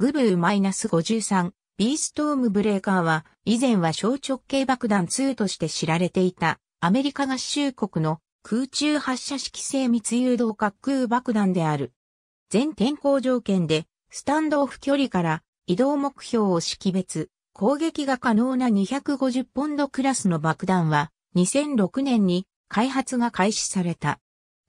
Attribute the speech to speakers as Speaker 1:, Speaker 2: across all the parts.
Speaker 1: グブー -53、ビーストームブレーカーは、以前は小直径爆弾2として知られていた、アメリカ合衆国の空中発射式精密誘導滑空爆弾である。全天候条件で、スタンドオフ距離から移動目標を識別、攻撃が可能な250ポンドクラスの爆弾は、2006年に開発が開始された。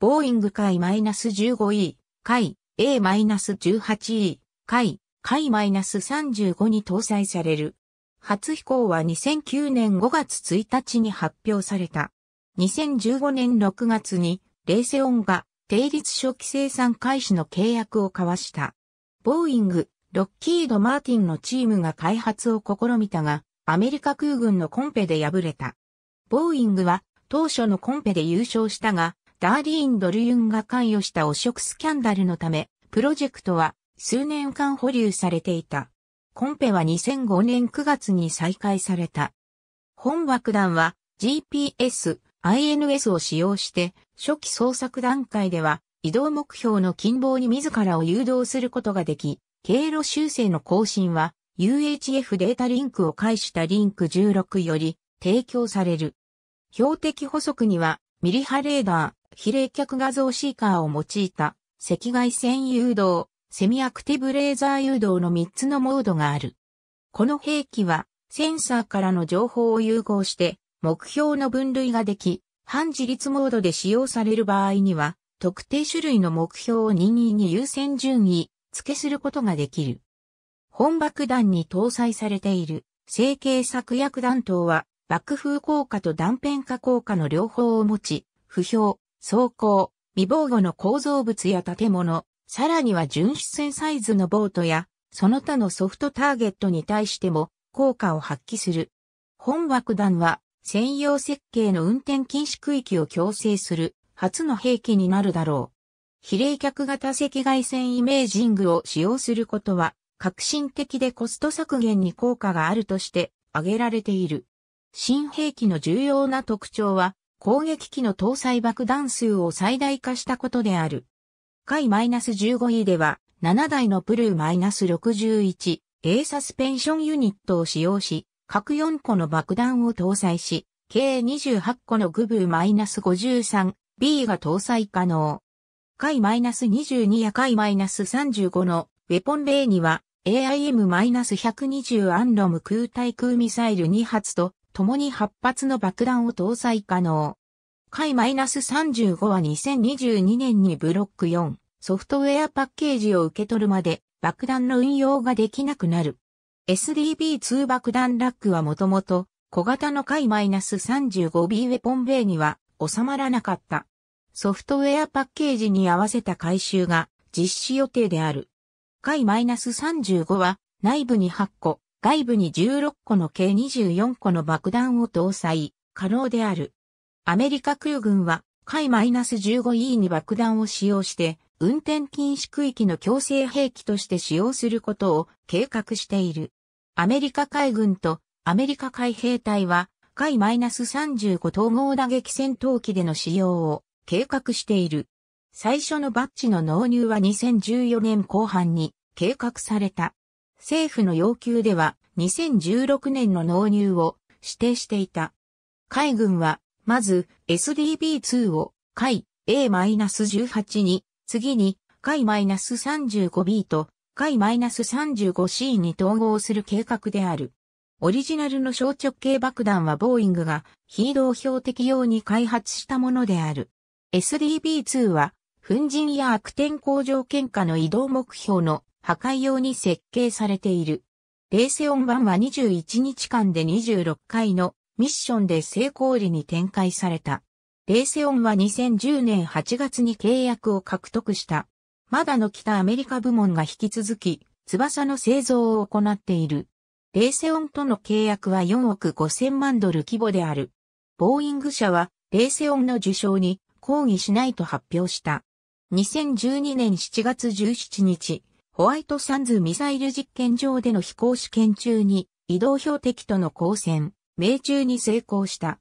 Speaker 1: ボーイング海 -15E、海 A-18E、海海 -35 に搭載される。初飛行は2009年5月1日に発表された。2015年6月に、レーセオンが、定率初期生産開始の契約を交わした。ボーイング、ロッキード・マーティンのチームが開発を試みたが、アメリカ空軍のコンペで敗れた。ボーイングは、当初のコンペで優勝したが、ダーリーン・ドルユンが関与した汚職スキャンダルのため、プロジェクトは数年間保留されていた。コンペは2005年9月に再開された。本爆弾は GPS、INS を使用して初期捜索段階では移動目標の近傍に自らを誘導することができ、経路修正の更新は UHF データリンクを介したリンク16より提供される。標的補足にはミリ波レーダー、比例客画像シーカーを用いた赤外線誘導、セミアクティブレーザー誘導の3つのモードがある。この兵器は、センサーからの情報を融合して、目標の分類ができ、半自立モードで使用される場合には、特定種類の目標を任意に優先順位、付けすることができる。本爆弾に搭載されている、成形策薬弾頭は、爆風効果と断片化効果の両方を持ち、不評、装甲、未防護の構造物や建物、さらには巡視船サイズのボートや、その他のソフトターゲットに対しても効果を発揮する。本爆弾は専用設計の運転禁止区域を強制する初の兵器になるだろう。非冷却型赤外線イメージングを使用することは革新的でコスト削減に効果があるとして挙げられている。新兵器の重要な特徴は攻撃機の搭載爆弾数を最大化したことである。下位 -15E では、7台のプルー -61、A サスペンションユニットを使用し、各4個の爆弾を搭載し、計28個のグブー -53、B が搭載可能。回 -22 や回 -35 のウェポン例には AIM-120 アンロム空対空ミサイル2発と共に8発の爆弾を搭載可能。回 -35 は2022年にブロック4ソフトウェアパッケージを受け取るまで爆弾の運用ができなくなる。SDB2 爆弾ラックはもともと小型の回 -35B ウェポンベイには収まらなかった。ソフトウェアパッケージに合わせた回収が実施予定である。回 -35 は内部に8個、外部に16個の計24個の爆弾を搭載、可能である。アメリカ空軍は、海 -15E に爆弾を使用して、運転禁止区域の強制兵器として使用することを計画している。アメリカ海軍とアメリカ海兵隊は、海 -35 統合打撃戦闘機での使用を計画している。最初のバッジの納入は2014年後半に計画された。政府の要求では2016年の納入を指定していた。海軍はまず、SDB2 を、解 A-18 に、次に、解 -35B と、解 -35C に統合する計画である。オリジナルの小直径爆弾はボーイングが非同標的用に開発したものである。SDB2 は、粉塵や悪天候条件下の移動目標の破壊用に設計されている。レーセオン1は21日間で26回のミッションで成功裏に展開された。レーセオンは2010年8月に契約を獲得した。まだの北アメリカ部門が引き続き、翼の製造を行っている。レーセオンとの契約は4億5000万ドル規模である。ボーイング社は、レーセオンの受賞に抗議しないと発表した。2012年7月17日、ホワイトサンズミサイル実験場での飛行試験中に移動標的との交戦、命中に成功した。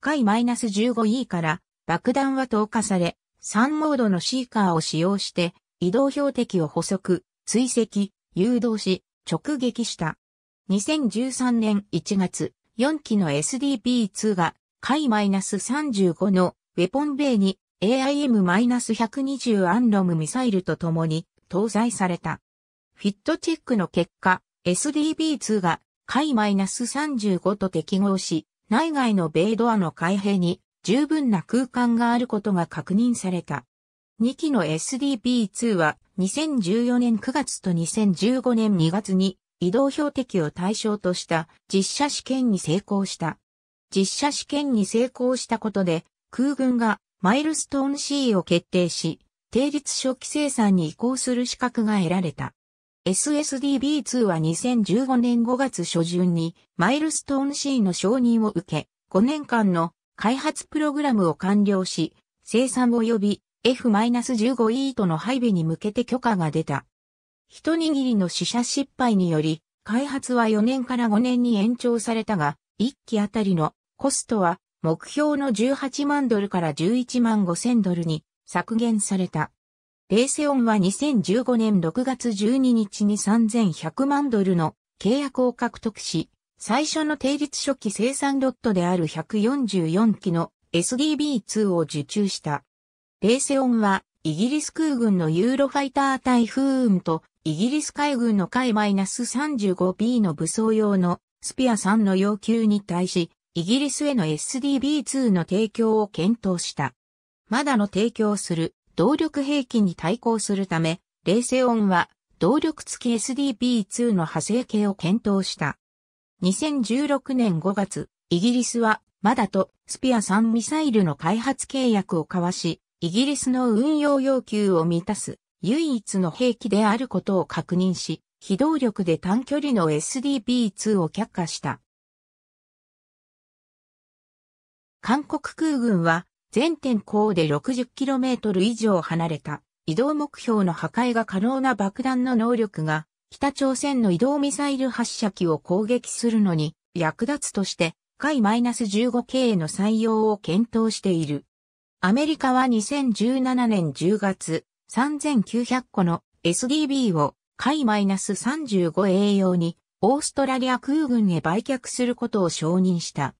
Speaker 1: 回 -15E から爆弾は投下され、3モードのシーカーを使用して移動標的を捕捉、追跡、誘導し、直撃した。2013年1月、4機の SDP-2 が、回 -35 のウェポンベイに AIM-120 アンロムミサイルと共に搭載された。フィットチェックの結果、SDP-2 が海マイナス -35 と適合し、内外の米ドアの開閉に十分な空間があることが確認された。2機の SDP2 は2014年9月と2015年2月に移動標的を対象とした実写試験に成功した。実写試験に成功したことで空軍がマイルストーン C を決定し、定率初期生産に移行する資格が得られた。SSDB2 は2015年5月初旬にマイルストーン C の承認を受け、5年間の開発プログラムを完了し、生産及び F-15E との配備に向けて許可が出た。一握りの試写失敗により、開発は4年から5年に延長されたが、1機あたりのコストは目標の18万ドルから11万5千ドルに削減された。レーセオンは2015年6月12日に3100万ドルの契約を獲得し、最初の定率初期生産ロットである144機の SDB2 を受注した。レーセオンはイギリス空軍のユーロファイター台風雲とイギリス海軍の海 -35B の武装用のスピア3の要求に対し、イギリスへの SDB2 の提供を検討した。まだの提供する動力兵器に対抗するため、レイセオンは動力付き SDP-2 の派生系を検討した。2016年5月、イギリスはマダとスピア3ミサイルの開発契約を交わし、イギリスの運用要求を満たす唯一の兵器であることを確認し、機動力で短距離の SDP-2 を却下した。韓国空軍は全天候で 60km 以上離れた移動目標の破壊が可能な爆弾の能力が北朝鮮の移動ミサイル発射機を攻撃するのに役立つとして海 -15 系の採用を検討している。アメリカは2017年10月3900個の SDB を海 -35A 用にオーストラリア空軍へ売却することを承認した。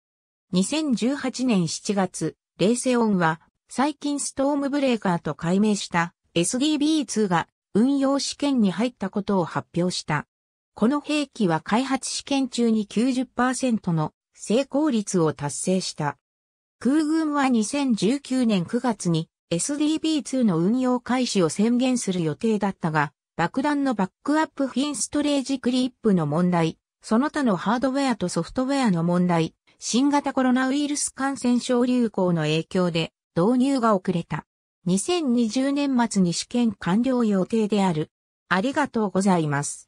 Speaker 1: 2018年7月、レーセオンは、最近ストームブレーカーと改名した SDB2 が運用試験に入ったことを発表した。この兵器は開発試験中に90%の成功率を達成した。空軍は2019年9月に SDB2 の運用開始を宣言する予定だったが、爆弾のバックアップフィンストレージクリップの問題、その他のハードウェアとソフトウェアの問題、新型コロナウイルス感染症流行の影響で導入が遅れた。2020年末に試験完了予定である。ありがとうございます。